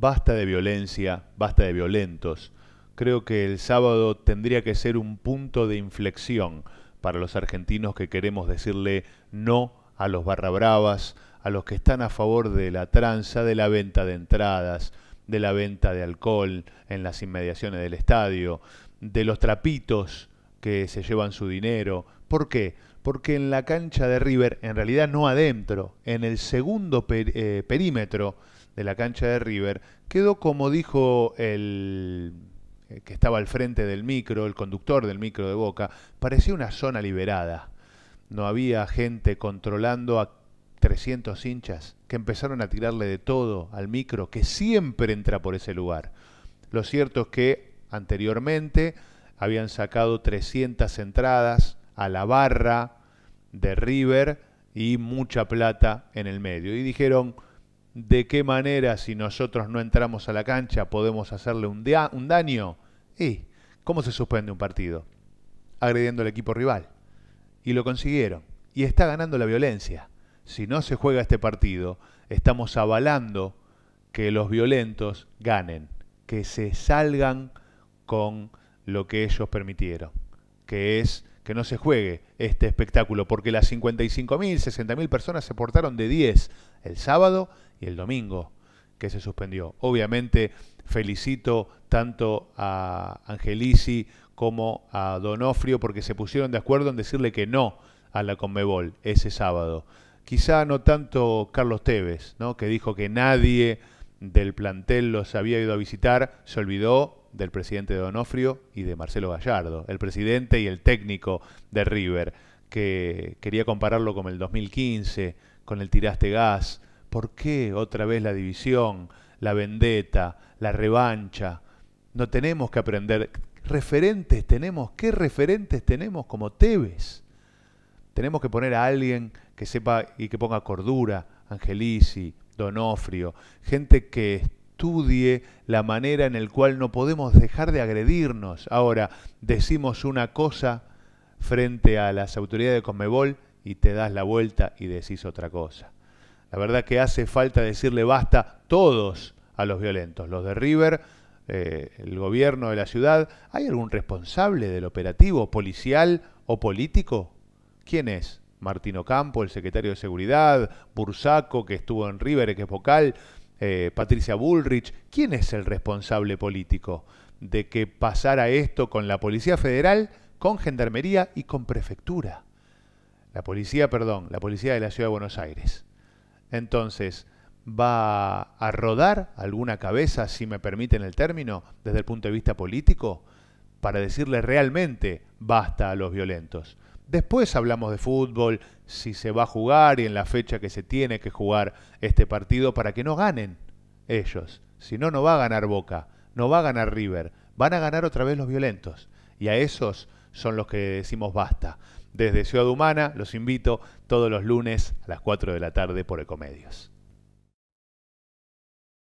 basta de violencia, basta de violentos. Creo que el sábado tendría que ser un punto de inflexión para los argentinos que queremos decirle no a los bravas, a los que están a favor de la tranza, de la venta de entradas, de la venta de alcohol en las inmediaciones del estadio, de los trapitos que se llevan su dinero. ¿Por qué? Porque en la cancha de River, en realidad no adentro, en el segundo eh, perímetro, de la cancha de River, quedó como dijo el eh, que estaba al frente del micro, el conductor del micro de Boca, parecía una zona liberada. No había gente controlando a 300 hinchas que empezaron a tirarle de todo al micro, que siempre entra por ese lugar. Lo cierto es que anteriormente habían sacado 300 entradas a la barra de River y mucha plata en el medio. Y dijeron, de qué manera si nosotros no entramos a la cancha podemos hacerle un, un daño. ¿Y cómo se suspende un partido? Agrediendo al equipo rival. Y lo consiguieron. Y está ganando la violencia. Si no se juega este partido, estamos avalando que los violentos ganen, que se salgan con lo que ellos permitieron, que es que no se juegue este espectáculo, porque las 55.000, 60.000 personas se portaron de 10 el sábado y el domingo que se suspendió. Obviamente felicito tanto a Angelisi como a Donofrio porque se pusieron de acuerdo en decirle que no a la Conmebol ese sábado. Quizá no tanto Carlos Tevez, ¿no? que dijo que nadie del plantel los había ido a visitar, se olvidó del presidente Donofrio y de Marcelo Gallardo, el presidente y el técnico de River, que quería compararlo con el 2015, con el tiraste gas. ¿Por qué otra vez la división, la vendetta, la revancha? No tenemos que aprender. Referentes tenemos, ¿qué referentes tenemos como Tebes. Tenemos que poner a alguien que sepa y que ponga cordura, Angelisi, Donofrio, gente que estudie la manera en la cual no podemos dejar de agredirnos. Ahora, decimos una cosa frente a las autoridades de Conmebol y te das la vuelta y decís otra cosa. La verdad que hace falta decirle basta todos a los violentos, los de River, eh, el gobierno de la ciudad. ¿Hay algún responsable del operativo policial o político? ¿Quién es? Martino Campo, el secretario de Seguridad, Bursaco, que estuvo en River, que es vocal, eh, Patricia Bullrich. ¿Quién es el responsable político de que pasara esto con la Policía Federal, con Gendarmería y con Prefectura? La policía, perdón, la policía de la Ciudad de Buenos Aires. Entonces, ¿va a rodar alguna cabeza, si me permiten el término, desde el punto de vista político, para decirle realmente basta a los violentos? Después hablamos de fútbol, si se va a jugar y en la fecha que se tiene que jugar este partido para que no ganen ellos. Si no, no va a ganar Boca, no va a ganar River, van a ganar otra vez los violentos. Y a esos son los que decimos basta. Desde Ciudad Humana los invito todos los lunes a las 4 de la tarde por Ecomedios.